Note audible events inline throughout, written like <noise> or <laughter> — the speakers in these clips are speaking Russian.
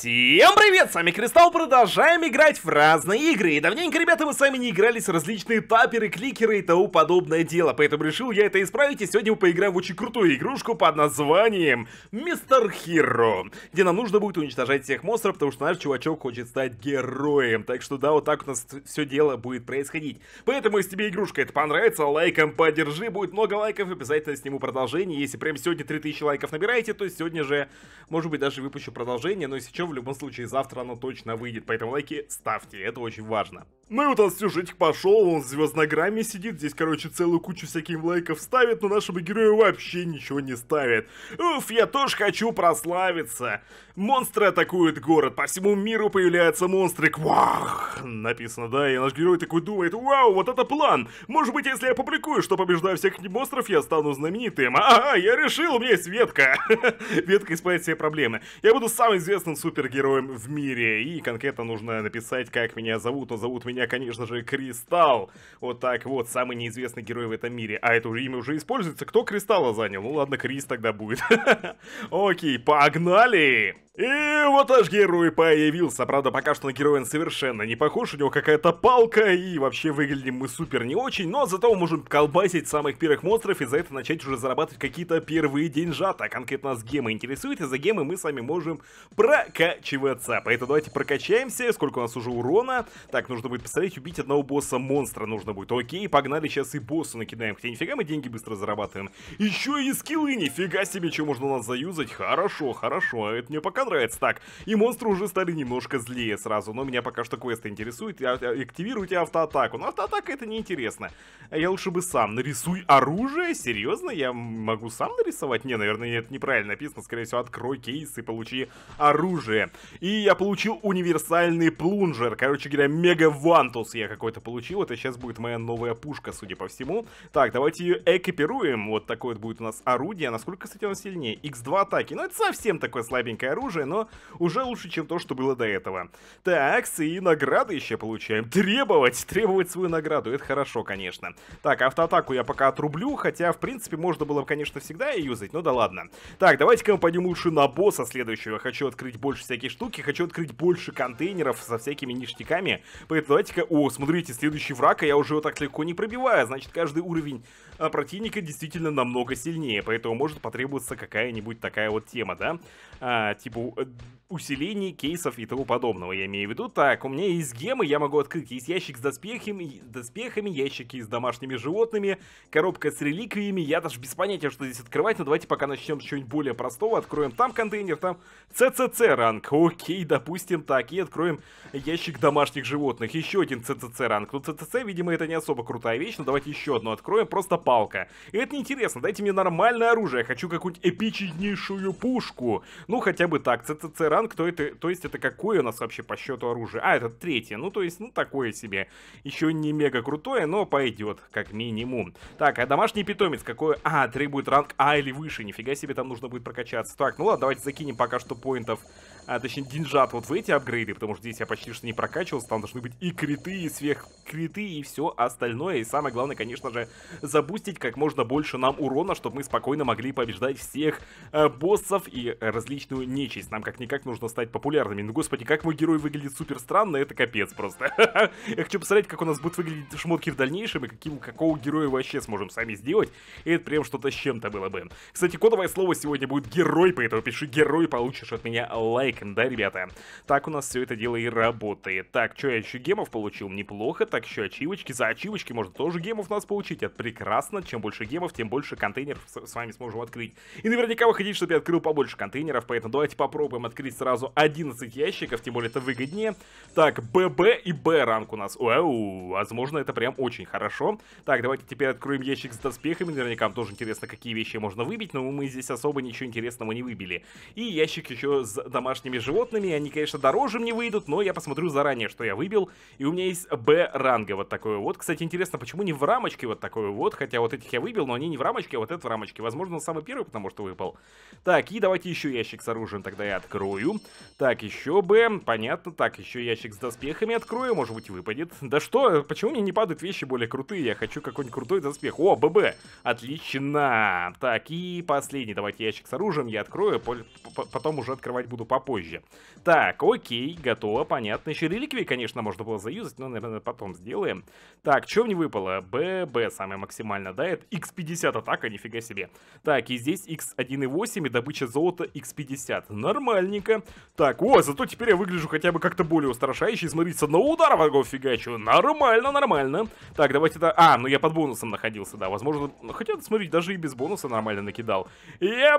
Всем привет, с вами Кристалл, продолжаем играть в разные игры. И давненько, ребята, мы с вами не игрались в различные таперы, кликеры и тому подобное дело. Поэтому решил я это исправить, и сегодня мы поиграем в очень крутую игрушку под названием Мистер Хиро. Где нам нужно будет уничтожать всех монстров, потому что наш чувачок хочет стать героем. Так что да, вот так у нас все дело будет происходить. Поэтому, если тебе игрушка это понравится, лайком поддержи, будет много лайков, обязательно сниму продолжение. Если прям сегодня 3000 лайков набираете, то сегодня же, может быть, даже выпущу продолжение, но если что, в любом случае завтра оно точно выйдет, поэтому лайки ставьте, это очень важно. Ну и вот он сюжетик пошел, он в звезднограмме сидит, здесь, короче, целую кучу всяких лайков ставит, но нашему герою вообще ничего не ставит. Уф, я тоже хочу прославиться. Монстры атакуют город, по всему миру появляются монстры. Квах! Написано, да, и наш герой такой думает, вау, вот это план. Может быть, если я публикую, что побеждаю всех монстров, я стану знаменитым. Ага, я решил, у меня есть ветка. <laughs> Ветка исправит все проблемы. Я буду самым известным супергероем в мире. И конкретно нужно написать, как меня зовут, но зовут меня меня, конечно же, Кристалл. Вот так вот, самый неизвестный герой в этом мире. А это имя уже используется. Кто Кристалла занял? Ну ладно, Крис тогда будет. <laughs> Окей, погнали! И вот наш герой появился, правда, пока что на героя он совершенно не похож, у него какая-то палка, и вообще выглядим мы супер не очень, но зато мы можем колбасить самых первых монстров и за это начать уже зарабатывать какие-то первые деньжата, конкретно нас гемы интересует, и за гемы мы сами можем прокачиваться, поэтому давайте прокачаемся, сколько у нас уже урона, так, нужно будет посмотреть, убить одного босса монстра нужно будет, окей, погнали, сейчас и босса накидаем, хотя нифига мы деньги быстро зарабатываем, еще и скиллы, нифига себе, что можно у нас заюзать, хорошо, хорошо, а это мне пока нравится так. И монстры уже стали немножко злее сразу, но меня пока что квесты интересуют. Я, я, активируйте автоатаку, но автоатака это неинтересно. А я лучше бы сам нарисуй оружие, серьезно? Я могу сам нарисовать? Не, наверное, это неправильно написано, скорее всего, открой кейс и получи оружие. И я получил универсальный плунжер, короче говоря, мега вантус я какой-то получил, это сейчас будет моя новая пушка, судя по всему. Так, давайте ее экипируем, вот такое вот будет у нас орудие. Насколько, кстати, он сильнее? X2 атаки, но ну, это совсем такое слабенькое оружие похожее, но уже лучше, чем то, что было до этого. Так, и награды еще получаем. Требовать, требовать свою награду, это хорошо, конечно. Так, автоатаку я пока отрублю, хотя, в принципе, можно было бы, конечно, всегда ее юзать, но да ладно. Так, давайте-ка мы пойдем лучше на босса следующего. Хочу открыть больше всяких штуки, хочу открыть больше контейнеров со всякими ништяками. Поэтому давайте-ка... О, смотрите, следующий враг, а я уже его так легко не пробиваю. Значит, каждый уровень а, противника действительно намного сильнее, поэтому может потребоваться какая-нибудь такая вот тема, да? А, типа Э, усилений, кейсов и тому подобного, я имею в виду. Так, у меня есть гемы, я могу открыть. Есть ящик с доспехами, доспехами ящики с домашними животными, коробка с реликвиями. Я даже без понятия, что здесь открывать, но давайте пока начнем с чего-нибудь более простого. Откроем там контейнер, там ЦЦЦ ранг. Окей, допустим так. И откроем ящик домашних животных. Еще один ЦЦЦ ранг. Ну, ЦЦЦ, видимо, это не особо крутая вещь, но давайте еще одну откроем. Просто палка. И это неинтересно. Дайте мне нормальное оружие. Я хочу какую-нибудь эпичнейшую пушку. Ну, хотя бы так, ЦЦЦ ранг, то, это, то есть это какое у нас вообще по счету оружие? А, это третье, ну то есть, ну такое себе. Еще не мега крутое, но пойдет, как минимум. Так, а домашний питомец какой? А, требует ранг А или выше, нифига себе, там нужно будет прокачаться. Так, ну ладно, давайте закинем пока что поинтов а, точнее, деньжат вот в эти апгрейды, потому что здесь я почти что не прокачивался, там должны быть и криты, и сверхкриты, и все остальное. И самое главное, конечно же, забустить как можно больше нам урона, чтобы мы спокойно могли побеждать всех э, боссов и различную нечисть. Нам как-никак нужно стать популярными. Ну, господи, как мой герой выглядит супер странно, это капец просто. <laughs> Я хочу посмотреть, как у нас будут выглядеть шмотки в дальнейшем, и каким, какого героя вообще сможем сами сделать. И это прям что-то с чем-то было бы. Кстати, кодовое слово сегодня будет герой, поэтому пиши герой, получишь от меня лайк лайком, да, ребята? Так у нас все это дело и работает. Так, что я еще гемов получил? Неплохо. Так, еще ачивочки. За ачивочки можно тоже гемов у нас получить. Это прекрасно. Чем больше гемов, тем больше контейнеров с, с вами сможем открыть. И наверняка вы хотите, чтобы я открыл побольше контейнеров, поэтому давайте попробуем открыть сразу 11 ящиков, тем более это выгоднее. Так, ББ и Б ранг у нас. Уэу, возможно, это прям очень хорошо. Так, давайте теперь откроем ящик с доспехами. Наверняка вам тоже интересно, какие вещи можно выбить, но мы здесь особо ничего интересного не выбили. И ящик еще с домашней домашними животными. Они, конечно, дороже мне выйдут, но я посмотрю заранее, что я выбил. И у меня есть Б ранга вот такой вот. Кстати, интересно, почему не в рамочке вот такой вот? Хотя вот этих я выбил, но они не в рамочке, а вот этот в рамочке. Возможно, самый первый, потому что выпал. Так, и давайте еще ящик с оружием тогда я открою. Так, еще Б, понятно. Так, еще ящик с доспехами открою, может быть, выпадет. Да что, почему мне не падают вещи более крутые? Я хочу какой-нибудь крутой доспех. О, ББ, отлично. Так, и последний, давайте ящик с оружием я открою, потом уже открывать буду попозже позже. Так, окей, готово, понятно. Еще реликвии, конечно, можно было заюзать, но, наверное, потом сделаем. Так, что мне выпало? ББ самое максимально, да? Это X50 атака, нифига себе. Так, и здесь X1.8 и добыча золота X50. Нормальненько. Так, о, зато теперь я выгляжу хотя бы как-то более устрашающе. Смотрите, с одного удара врагов фигачу. Нормально, нормально. Так, давайте... Да... А, ну я под бонусом находился, да. Возможно, ну, хотя, смотрите, даже и без бонуса нормально накидал. е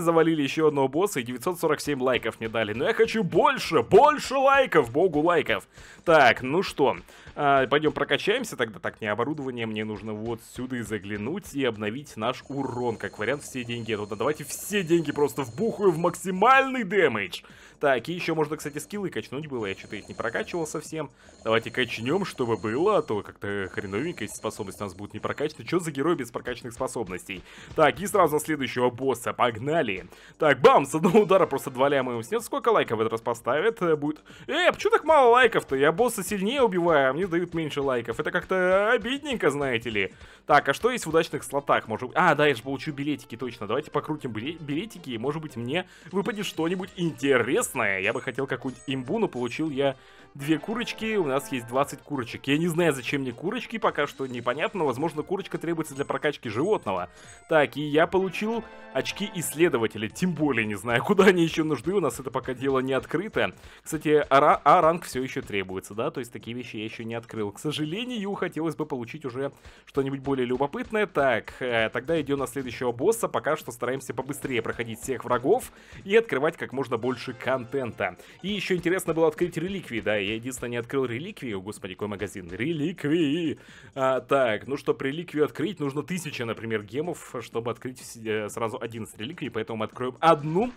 завалили еще одного босса и 947 лайков мне дали далее. Но я хочу больше, больше лайков, богу лайков. Так, ну что, а, пойдем прокачаемся тогда. Так, не оборудование, мне нужно вот сюда заглянуть и обновить наш урон. Как вариант, все деньги. Ну да давайте все деньги просто вбухаю в максимальный дэмэдж. Так, и еще можно, кстати, скиллы качнуть было. Я что-то их не прокачивал совсем. Давайте качнем, чтобы было, а то как-то хреновенько, если способности у нас будут не прокачаны. Что за герой без прокачанных способностей? Так, и сразу на следующего босса. Погнали. Так, бам, с одного удара просто два ляма ему снес. Сколько лайков в этот раз поставят? Э, будет... Э, почему так мало лайков-то? Я босса сильнее убиваю, а мне дают меньше лайков. Это как-то обидненько, знаете ли. Так, а что есть в удачных слотах? Может... А, да, я же получу билетики, точно. Давайте покрутим билетики, и, может быть, мне выпадет что-нибудь интересное интересное. Я бы хотел какую-нибудь имбу, но получил я две курочки, у нас есть 20 курочек. Я не знаю, зачем мне курочки, пока что непонятно, возможно, курочка требуется для прокачки животного. Так, и я получил очки исследователя, тем более не знаю, <laughs> куда они еще нужны, у нас это пока дело не открыто. Кстати, А-ранг а все еще требуется, да, то есть такие вещи я еще не открыл. К сожалению, хотелось бы получить уже что-нибудь более любопытное. Так, э, тогда идем на следующего босса, пока что стараемся побыстрее проходить всех врагов и открывать как можно больше контента. И еще интересно было открыть реликвии, да, я единственное не открыл реликвии. О, господи, какой магазин? Реликвии! А, так, ну, чтобы реликвию открыть, нужно тысяча, например, гемов, чтобы открыть э, сразу 11 реликвий, поэтому мы откроем одну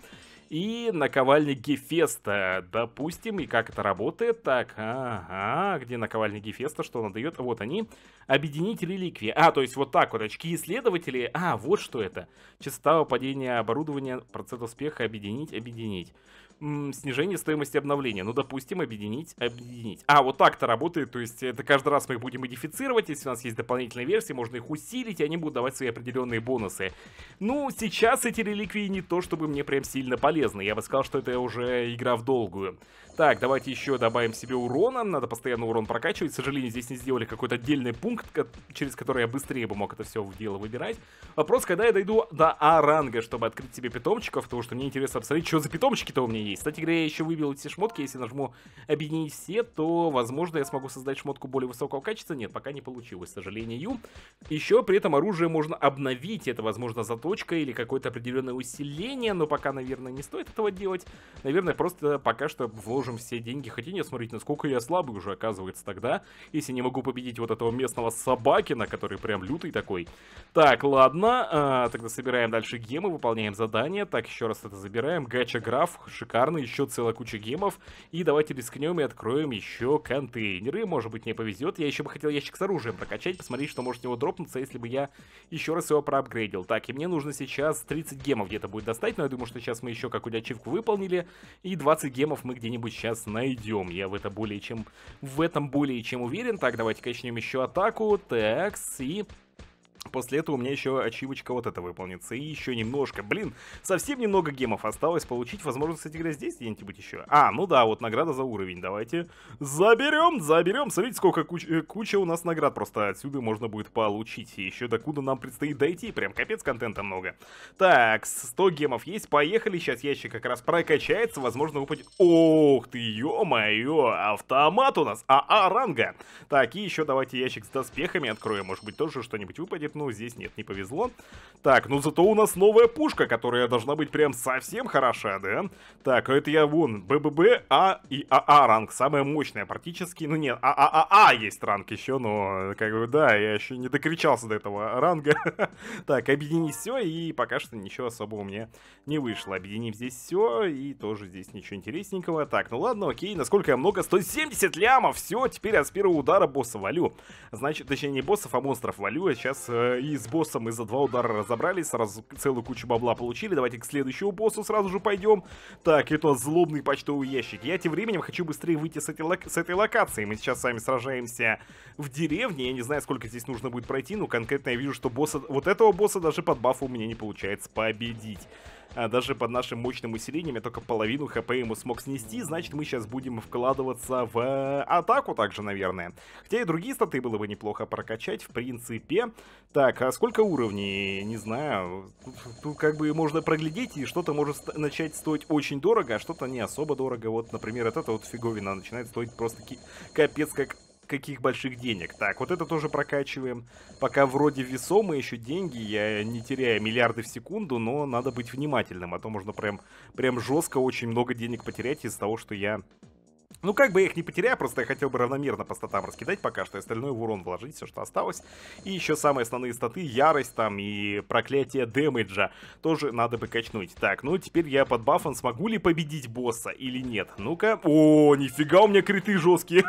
и наковальня Гефеста, допустим, и как это работает. Так, ага, где наковальня Гефеста, что она дает? Вот они, объединить реликвии. А, то есть вот так вот, очки исследователей. А, вот что это. Частота выпадения оборудования, процент успеха, объединить, объединить снижение стоимости обновления. Ну, допустим, объединить, объединить. А, вот так-то работает, то есть это каждый раз мы их будем модифицировать, если у нас есть дополнительные версии, можно их усилить, и они будут давать свои определенные бонусы. Ну, сейчас эти реликвии не то, чтобы мне прям сильно полезны полезно. Я бы сказал, что это уже игра в долгую. Так, давайте еще добавим себе урона. Надо постоянно урон прокачивать. К сожалению, здесь не сделали какой-то отдельный пункт, через который я быстрее бы мог это все в дело выбирать. Вопрос, когда я дойду до А-ранга, чтобы открыть себе питомчиков, потому что мне интересно посмотреть, что за питомчики-то у меня есть. Кстати говоря, я еще выбил эти шмотки. Если нажму объединить все, то, возможно, я смогу создать шмотку более высокого качества. Нет, пока не получилось, к сожалению. Еще при этом оружие можно обновить. Это, возможно, заточка или какое-то определенное усиление, но пока, наверное, не стоит этого делать. Наверное, просто пока что вложу вложим все деньги. Хотите не смотреть, насколько я слабый уже оказывается тогда, если не могу победить вот этого местного Собакина, который прям лютый такой. Так, ладно, а, тогда собираем дальше гемы, выполняем задание. Так, еще раз это забираем. Гача граф, шикарный, еще целая куча гемов. И давайте рискнем и откроем еще контейнеры. Может быть, мне повезет. Я еще бы хотел ящик с оружием прокачать, посмотреть, что может него дропнуться, если бы я еще раз его проапгрейдил. Так, и мне нужно сейчас 30 гемов где-то будет достать, но я думаю, что сейчас мы еще какую-то ачивку выполнили, и 20 гемов мы где-нибудь сейчас найдем. Я в это более чем... В этом более чем уверен. Так, давайте качнем еще атаку. Такс, и... После этого у меня еще ачивочка вот это выполнится. И еще немножко. Блин, совсем немного гемов осталось получить. Возможно, кстати говоря, здесь где-нибудь еще. А, ну да, вот награда за уровень. Давайте заберем, заберем. Смотрите, сколько куч э, куча у нас наград просто отсюда можно будет получить. И еще докуда нам предстоит дойти. Прям капец контента много. Так, 100 гемов есть. Поехали. Сейчас ящик как раз прокачается. Возможно, выпадет... Ох ты, ё-моё. Автомат у нас. а а ранга. Так, и еще давайте ящик с доспехами откроем. Может быть, тоже что-нибудь выпадет происходит, но «Ну, здесь нет, не повезло. Так, ну зато у нас новая пушка, которая должна быть прям совсем хороша, да? Так, это я вон, БББ, А и АА а ранг, самая мощная практически, ну нет, ААА а а есть ранг еще, но как бы да, я еще не докричался до этого ранга. <laughs> Так, объединить все, и пока что ничего особого мне не вышло. Объединим здесь все, и тоже здесь ничего интересненького. Так, ну ладно, окей, насколько я много, 170 лямов, все, теперь я с первого удара босса валю. Значит, точнее не боссов, а монстров валю, а сейчас Э, и с боссом мы за два удара разобрались, сразу целую кучу бабла получили. Давайте к следующему боссу сразу же пойдем. Так, это злобный почтовый ящик. Я тем временем хочу быстрее выйти с этой, лок с этой локации. Мы сейчас с вами сражаемся в деревне. Я не знаю, сколько здесь нужно будет пройти, но конкретно я вижу, что босса... Вот этого босса даже под бафу у меня не получается победить. А, даже под нашим мощным усилением я только половину хп ему смог снести, значит мы сейчас будем вкладываться в э, атаку также, наверное. Хотя и другие статы было бы неплохо прокачать, в принципе. Так, а сколько уровней? Не знаю. Тут, тут как бы можно проглядеть, и что-то может начать стоить очень дорого, а что-то не особо дорого. Вот, например, вот эта вот фиговина начинает стоить просто капец как каких больших денег. Так, вот это тоже прокачиваем. Пока вроде весомые еще деньги, я не теряю миллиарды в секунду, но надо быть внимательным, а то можно прям, прям жестко очень много денег потерять из-за того, что я ну, как бы я их не потеряю, просто я хотел бы равномерно по статам раскидать пока что, и остальное в урон вложить, все, что осталось. И еще самые основные статы, ярость там и проклятие демиджа тоже надо бы качнуть. Так, ну, теперь я под бафом, смогу ли победить босса или нет? Ну-ка, о, нифига, у меня криты жесткие.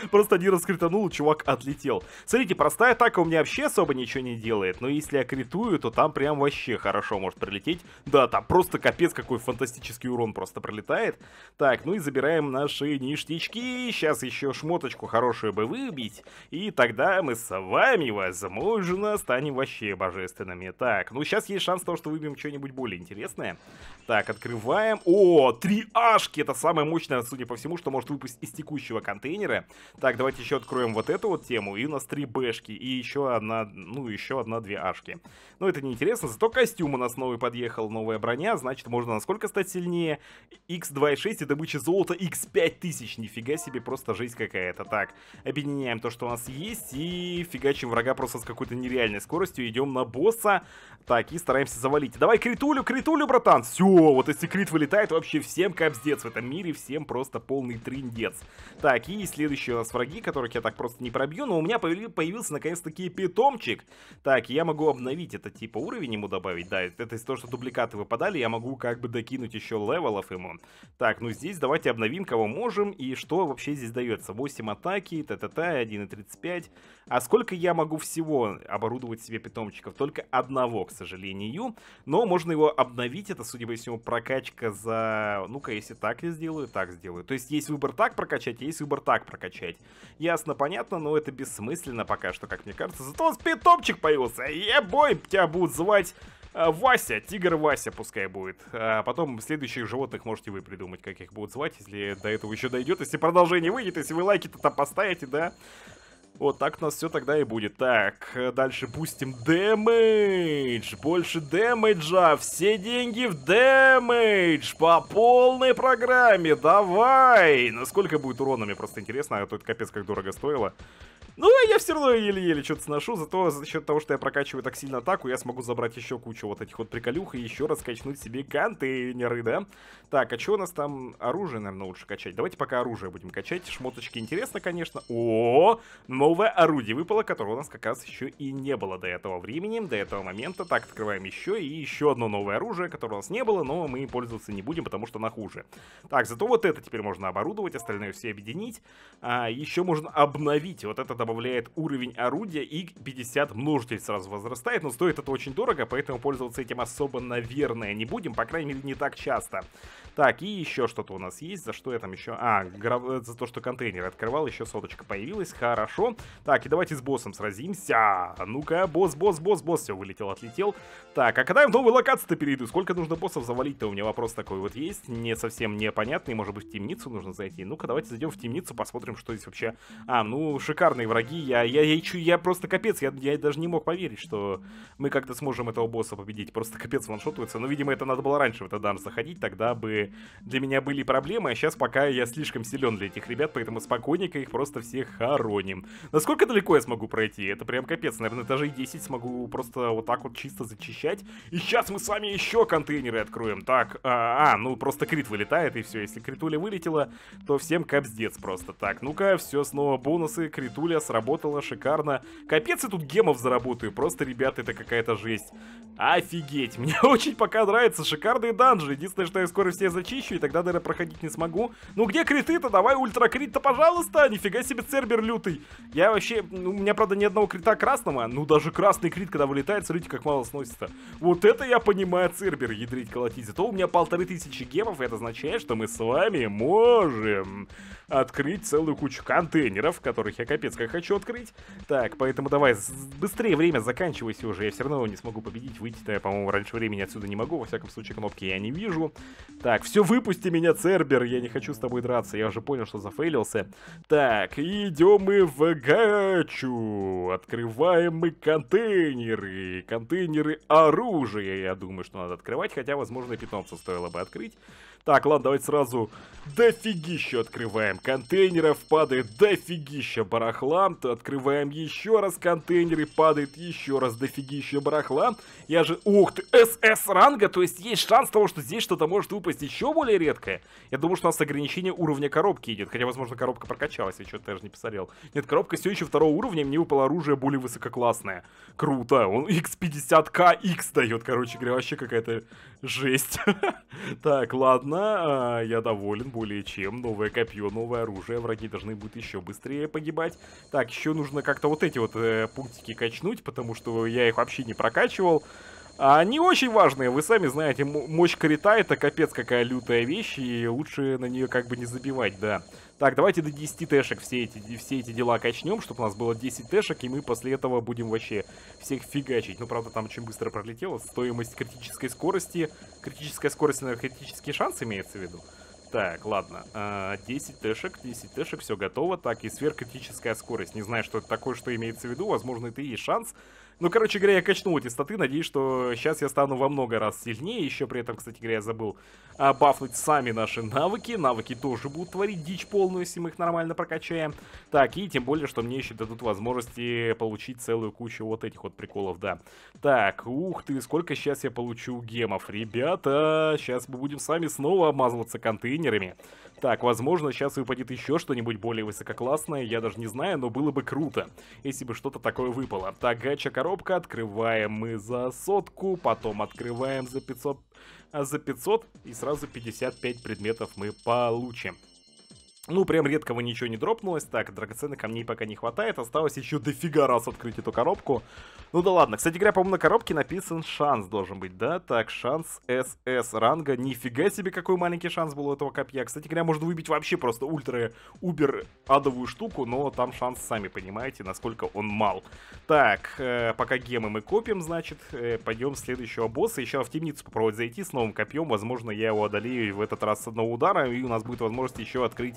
<laughs> Просто один раз кританул, чувак отлетел. Смотрите, простая атака у меня вообще особо ничего не делает, но если я критую, то там прям вообще хорошо может прилететь. Да, там просто капец какой фантастический урон просто пролетает. Так, ну и забираем наши небольшие ништячки, сейчас еще шмоточку хорошую бы выбить, и тогда мы с вами, возможно, станем вообще божественными. Так, ну сейчас есть шанс того, что выбьем что-нибудь более интересное. Так, открываем. О, три ашки! Это самое мощное, судя по всему, что может выпустить из текущего контейнера. Так, давайте еще откроем вот эту вот тему, и у нас три бэшки, и еще одна, ну, еще одна-две ашки. Ну, это неинтересно, зато костюм у нас новый подъехал, новая броня, значит, можно насколько стать сильнее? X2.6 и добыча золота X5 тысяч, нифига себе, просто жизнь какая-то. Так, объединяем то, что у нас есть, и фигачим врага просто с какой-то нереальной скоростью, идем на босса, так, и стараемся завалить. Давай критулю, критулю, братан! Все, вот если крит вылетает, вообще всем капздец в этом мире, всем просто полный триндец. Так, и следующие у нас враги, которых я так просто не пробью, но у меня появился наконец-таки питомчик. Так, я могу обновить это типа уровень ему добавить, да, это из-за того, что дубликаты выпадали, я могу как бы докинуть еще левелов ему. Так, ну здесь давайте обновим кого можно можем и что вообще здесь дается. 8 атаки, ТТТ, 1.35. А сколько я могу всего оборудовать себе питомчиков? Только одного, к сожалению. Но можно его обновить, это, судя по всему, прокачка за... Ну-ка, если так я сделаю, так сделаю. То есть есть выбор так прокачать, а есть выбор так прокачать. Ясно, понятно, но это бессмысленно пока что, как мне кажется. Зато у нас питомчик появился. Ебой, тебя будут звать Э, Вася, тигр Вася пускай будет. А потом следующих животных можете вы придумать, как их будут звать, если до этого еще дойдет, если продолжение выйдет, если вы лайки-то там поставите, да? Вот так у нас все тогда и будет. Так, э, дальше пустим дэмэдж. Больше дэмэджа. Все деньги в дэмэдж. По полной программе. Давай. Насколько будет уронами просто интересно. А тут капец как дорого стоило. Ну, а я все равно еле-еле что-то сношу, зато за счет того, что я прокачиваю так сильно атаку, я смогу забрать еще кучу вот этих вот приколюх и еще раз качнуть себе контейнеры, да? Так, а что у нас там? Оружие, наверное, лучше качать. Давайте пока оружие будем качать. Шмоточки интересно, конечно. О, новое орудие выпало, которого у нас как раз еще и не было до этого времени, до этого момента. Так, открываем еще и еще одно новое оружие, которое у нас не было, но мы пользоваться не будем, потому что она хуже. Так, зато вот это теперь можно оборудовать, остальное все объединить. А, еще можно обновить вот это добро добавляет уровень орудия и 50 множитель сразу возрастает, но стоит это очень дорого, поэтому пользоваться этим особо, наверное, не будем, по крайней мере, не так часто. Так, и еще что-то у нас есть, за что я там еще... А, э, за то, что контейнер открывал, еще соточка появилась, хорошо. Так, и давайте с боссом сразимся. Ну-ка, босс, босс, босс, босс, все, вылетел, отлетел. Так, а когда я в новую локацию-то перейду? Сколько нужно боссов завалить-то? У меня вопрос такой вот есть, не совсем непонятный, может быть, в темницу нужно зайти. Ну-ка, давайте зайдем в темницу, посмотрим, что здесь вообще... А, ну, шикарный враги. Я, я, я, я, я просто капец, я, я даже не мог поверить, что мы как-то сможем этого босса победить. Просто капец ваншотывается. Но, видимо, это надо было раньше в этот дан заходить, тогда бы для меня были проблемы, а сейчас пока я слишком силен для этих ребят, поэтому спокойненько их просто всех хороним. Насколько далеко я смогу пройти? Это прям капец, наверное, этажей 10 смогу просто вот так вот чисто зачищать. И сейчас мы с вами еще контейнеры откроем. Так, а, а ну просто крит вылетает и все. Если критуля вылетела, то всем капздец просто. Так, ну-ка, все снова бонусы, критуля идея сработала шикарно. Капец, я тут гемов заработаю, просто, ребята, это какая-то жесть. Офигеть, мне <laughs> очень пока нравится, шикарные данжи. Единственное, что я скоро все зачищу, и тогда, наверное, проходить не смогу. Ну где криты-то? Давай ультракрит-то, пожалуйста! Нифига себе цербер лютый! Я вообще... Ну, у меня, правда, ни одного крита красного, ну даже красный крит, когда вылетает, смотрите, как мало сносится. Вот это я понимаю цербер, ядрить колотить. Зато у меня полторы тысячи гемов, и это означает, что мы с вами можем открыть целую кучу контейнеров, которых я капец как хочу открыть. Так, поэтому давай, быстрее время заканчивайся уже, я все равно не смогу победить, выйти-то я, по-моему, раньше времени отсюда не могу, во всяком случае кнопки я не вижу. Так, все, выпусти меня, Цербер, я не хочу с тобой драться, я уже понял, что зафейлился. Так, идем мы в гачу, открываем мы контейнеры, контейнеры оружия, я думаю, что надо открывать, хотя, возможно, и питомца стоило бы открыть. Так, ладно, давайте сразу дофигища открываем. Контейнеров падает дофигища барахла. То открываем еще раз контейнеры, падает еще раз дофигища барахла. Я же... Ух ты, СС ранга, то есть есть шанс того, что здесь что-то может выпасть еще более редкое. Я думаю, что у нас ограничение уровня коробки идет. Хотя, возможно, коробка прокачалась, я что-то даже не посмотрел. Нет, коробка все еще второго уровня, мне выпало оружие более высококлассное. Круто, он X50К X дает, короче говоря, вообще какая-то Жесть. <laughs> так, ладно, а, я доволен более чем. Новое копье, новое оружие. Враги должны будут еще быстрее погибать. Так, еще нужно как-то вот эти вот э, пунктики качнуть, потому что я их вообще не прокачивал. А, они очень важные, вы сами знаете, мощь крита это капец какая лютая вещь, и лучше на нее как бы не забивать, да. Так, давайте до 10 тэшек все эти, все эти дела качнем, чтобы у нас было 10 тэшек, и мы после этого будем вообще всех фигачить. Ну, правда, там очень быстро пролетело. Стоимость критической скорости. Критическая скорость, на критический шанс имеется в виду. Так, ладно. 10 а, тэшек, 10 тэшек, все готово. Так, и сверхкритическая скорость. Не знаю, что это такое, что имеется в виду. Возможно, это и есть шанс. Ну, короче говоря, я качнул эти статы, надеюсь, что сейчас я стану во много раз сильнее. Еще при этом, кстати говоря, я забыл а, бафнуть сами наши навыки. Навыки тоже будут творить дичь полную, если мы их нормально прокачаем. Так, и тем более, что мне еще дадут возможности получить целую кучу вот этих вот приколов, да. Так, ух ты, сколько сейчас я получу гемов. Ребята, сейчас мы будем сами снова обмазываться контейнерами. Так, возможно, сейчас выпадет еще что-нибудь более высококлассное, я даже не знаю, но было бы круто, если бы что-то такое выпало. Так, гача корова коробка, открываем мы за сотку, потом открываем за 500, а, за 500 и сразу 55 предметов мы получим. Ну, прям редкого ничего не дропнулось. Так, драгоценных камней пока не хватает. Осталось еще дофига раз открыть эту коробку. Ну да ладно. Кстати говоря, по-моему, на коробке написан шанс должен быть, да? Так, шанс СС ранга. Нифига себе, какой маленький шанс был у этого копья. Кстати говоря, можно выбить вообще просто ультра убер адовую штуку, но там шанс, сами понимаете, насколько он мал. Так, э, пока гемы мы копим, значит, э, пойдем следующего босса. Еще в темницу попробовать зайти с новым копьем. Возможно, я его одолею в этот раз с одного удара, и у нас будет возможность еще открыть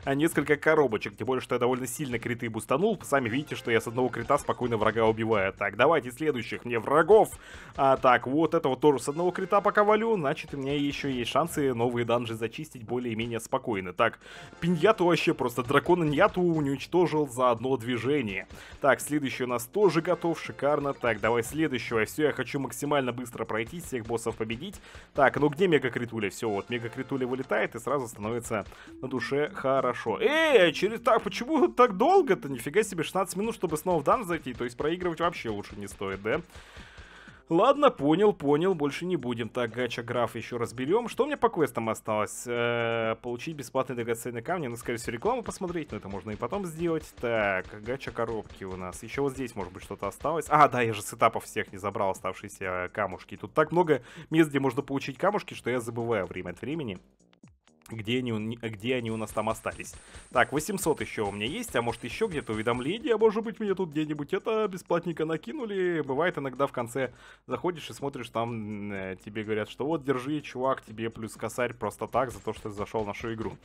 А несколько коробочек. Тем более, что я довольно сильно криты бустанул. Сами видите, что я с одного крита спокойно врага убиваю. Так, давайте следующих мне врагов. А, так, вот этого тоже с одного крита пока валю. Значит, у меня еще есть шансы новые данжи зачистить более-менее спокойно. Так, пиньяту вообще просто дракона ньяту уничтожил за одно движение. Так, следующий у нас тоже готов. Шикарно. Так, давай следующего. Все, я хочу максимально быстро пройти, всех боссов победить. Так, ну где мега критуля? Все, вот мега критуля вылетает и сразу становится на душе хорошо хорошо. Эй, а через так, почему так долго-то? Нифига себе, 16 минут, чтобы снова в дан зайти. То есть проигрывать вообще лучше не стоит, да? Ладно, понял, понял, больше не будем. Так, гача граф еще разберем. Что мне по квестам осталось? Э получить бесплатные драгоценные камни. Ну, скорее всего, рекламу посмотреть, но это можно и потом сделать. Так, гача коробки у нас. Еще вот здесь, может быть, что-то осталось. А, да, я же с этапов всех не забрал оставшиеся э, камушки. Тут так много мест, где можно получить камушки, что я забываю время от времени где они, где они у нас там остались. Так, 800 еще у меня есть, а может еще где-то уведомления, может быть мне тут где-нибудь это бесплатненько накинули. Бывает иногда в конце заходишь и смотришь, там э, тебе говорят, что вот держи, чувак, тебе плюс косарь просто так за то, что зашел в нашу игру.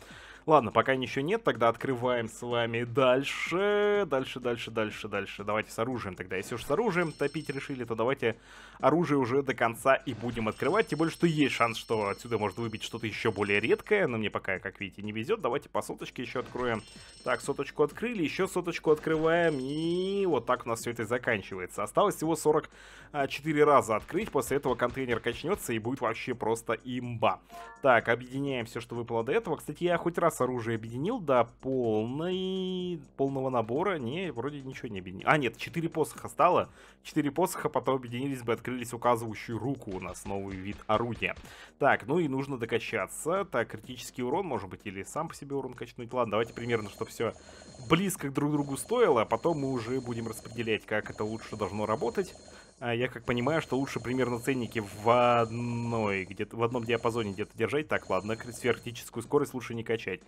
Ладно, пока ничего нет, тогда открываем с вами дальше. Дальше, дальше, дальше, дальше. Давайте с оружием тогда. Если уж с оружием топить решили, то давайте оружие уже до конца и будем открывать. Тем более, что есть шанс, что отсюда может выбить что-то еще более редкое. Но мне пока, как видите, не везет. Давайте по соточке еще откроем. Так, соточку открыли, еще соточку открываем. И вот так у нас все это и заканчивается. Осталось всего 44 а, раза открыть. После этого контейнер качнется и будет вообще просто имба. Так, объединяем все, что выпало до этого. Кстати, я хоть раз раз оружие объединил до полной, полного набора, не, вроде ничего не объединил. А, нет, 4 посоха стало. 4 посоха потом объединились бы, открылись указывающую руку у нас, новый вид орудия. Так, ну и нужно докачаться. Так, критический урон, может быть, или сам по себе урон качнуть. Ладно, давайте примерно, чтобы все близко друг к другу стоило, а потом мы уже будем распределять, как это лучше должно работать. А я как понимаю, что лучше примерно ценники в одной, где-то в одном диапазоне где-то держать. Так, ладно, сверхтическую скорость лучше не качать.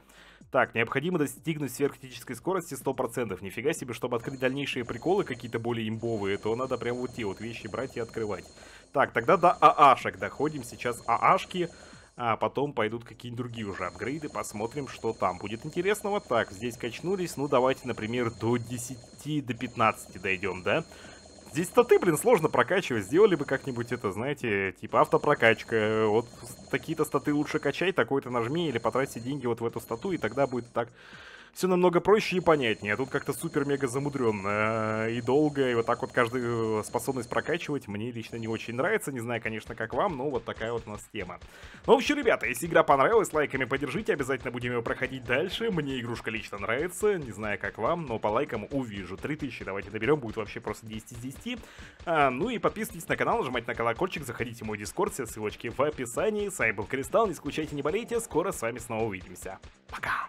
Так, необходимо достигнуть сверхтической скорости 100%. Нифига себе, чтобы открыть дальнейшие приколы какие-то более имбовые, то надо прям вот те вот вещи брать и открывать. Так, тогда до ААшек доходим. Сейчас ААшки... А потом пойдут какие-нибудь другие уже апгрейды, посмотрим, что там будет интересного. Так, здесь качнулись, ну давайте, например, до 10, до 15 дойдем, да? здесь статы, блин, сложно прокачивать. Сделали бы как-нибудь это, знаете, типа автопрокачка. Вот такие-то статы лучше качай, такой-то нажми или потратьте деньги вот в эту стату, и тогда будет так все намного проще и понятнее. А тут как-то супер-мега замудренно э, и долго, и вот так вот каждую э, способность прокачивать мне лично не очень нравится. Не знаю, конечно, как вам, но вот такая вот у нас тема. Ну, в общем, ребята, если игра понравилась, лайками поддержите, обязательно будем ее проходить дальше. Мне игрушка лично нравится, не знаю, как вам, но по лайкам увижу. 3000 давайте доберем, будет вообще просто 10 из 10. А, ну и подписывайтесь на канал, нажимайте на колокольчик, заходите в мой дискорд, все ссылочки в описании. С вами был Кристалл, не скучайте, не болейте, скоро с вами снова увидимся. Пока!